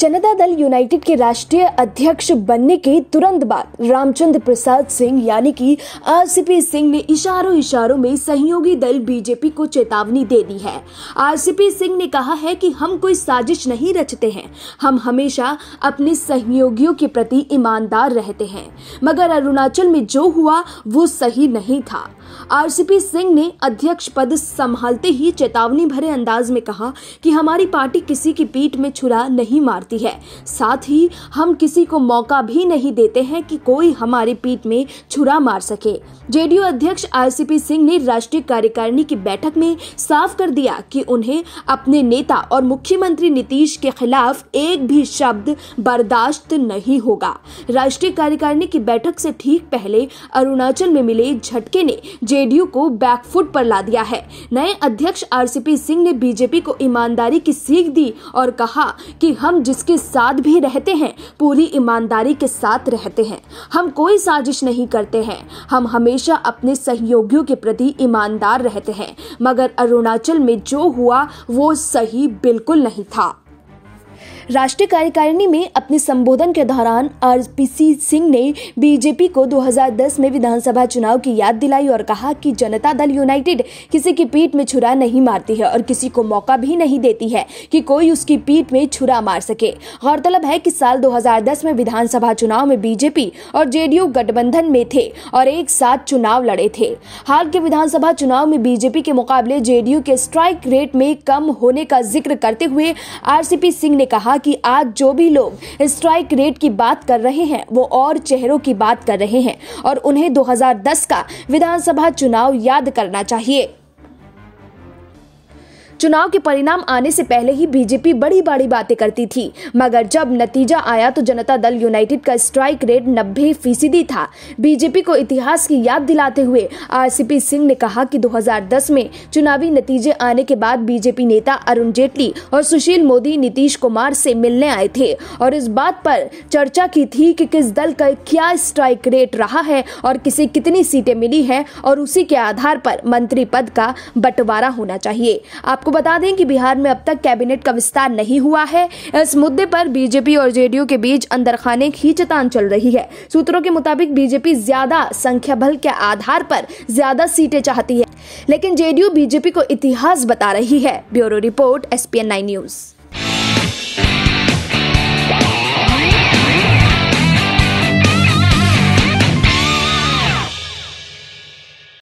जनता दल यूनाइटेड के राष्ट्रीय अध्यक्ष बनने के तुरंत बाद रामचंद्र प्रसाद सिंह यानी कि आरसीपी सिंह ने इशारों इशारों में सहयोगी दल बीजेपी को चेतावनी दे दी है आरसीपी सिंह ने कहा है कि हम कोई साजिश नहीं रचते हैं हम हमेशा अपने सहयोगियों के प्रति ईमानदार रहते हैं मगर अरुणाचल में जो हुआ वो सही नहीं था आरसीपी सिंह ने अध्यक्ष पद संभालते ही चेतावनी भरे अंदाज में कहा कि हमारी पार्टी किसी की पीठ में छुरा नहीं मार मारती है साथ ही हम किसी को मौका भी नहीं देते हैं कि कोई हमारी पीठ में छुरा मार सके जेडीयू अध्यक्ष आरसीपी सिंह ने राष्ट्रीय कार्यकारिणी की बैठक में साफ कर दिया कि उन्हें अपने नेता और मुख्यमंत्री नीतीश के खिलाफ एक भी शब्द बर्दाश्त नहीं होगा राष्ट्रीय कार्यकारिणी की बैठक से ठीक पहले अरुणाचल में मिले झटके ने जेडीयू को बैकफुट पर ला दिया है नए अध्यक्ष आरसीपी सिंह ने बीजेपी को ईमानदारी की सीख दी और कहा कि हम जिस जिसके साथ भी रहते हैं पूरी ईमानदारी के साथ रहते हैं हम कोई साजिश नहीं करते हैं हम हमेशा अपने सहयोगियों के प्रति ईमानदार रहते हैं मगर अरुणाचल में जो हुआ वो सही बिल्कुल नहीं था राष्ट्रीय कार्यकारिणी में अपने संबोधन के दौरान आर सिंह ने बीजेपी को 2010 में विधानसभा चुनाव की याद दिलाई और कहा कि जनता दल यूनाइटेड किसी की पीठ में छुरा नहीं मारती है और किसी को मौका भी नहीं देती है कि कोई उसकी पीठ में छुरा मार सके गौरतलब है कि साल 2010 में विधानसभा चुनाव में बीजेपी और जेडीयू गठबंधन में थे और एक साथ चुनाव लड़े थे हाल के विधानसभा चुनाव में बीजेपी के मुकाबले जेडीयू के स्ट्राइक रेट में कम होने का जिक्र करते हुए आरसीपी सिंह ने कहा कि आज जो भी लोग स्ट्राइक रेट की बात कर रहे हैं वो और चेहरों की बात कर रहे हैं और उन्हें 2010 का विधानसभा चुनाव याद करना चाहिए चुनाव के परिणाम आने से पहले ही बीजेपी बड़ी बड़ी बातें करती थी मगर जब नतीजा आया तो जनता दल यूनाइटेड का स्ट्राइक रेट नब्बे फीसदी था बीजेपी को इतिहास की याद दिलाते हुए आरसीपी सिंह ने कहा कि 2010 में चुनावी नतीजे आने के बाद बीजेपी नेता अरुण जेटली और सुशील मोदी नीतीश कुमार से मिलने आए थे और इस बात पर चर्चा की थी कि किस दल का क्या स्ट्राइक रेट रहा है और किसे कितनी सीटें मिली हैं और उसी के आधार पर मंत्री पद का बंटवारा होना चाहिए आप आपको बता दें कि बिहार में अब तक कैबिनेट का विस्तार नहीं हुआ है इस मुद्दे पर बीजेपी और जेडीयू के बीच अंदरखाने खींचतान चल रही है सूत्रों के मुताबिक बीजेपी ज्यादा संख्या बल के आधार पर ज्यादा सीटें चाहती है लेकिन जेडीयू बीजेपी को इतिहास बता रही है bureau report S nine news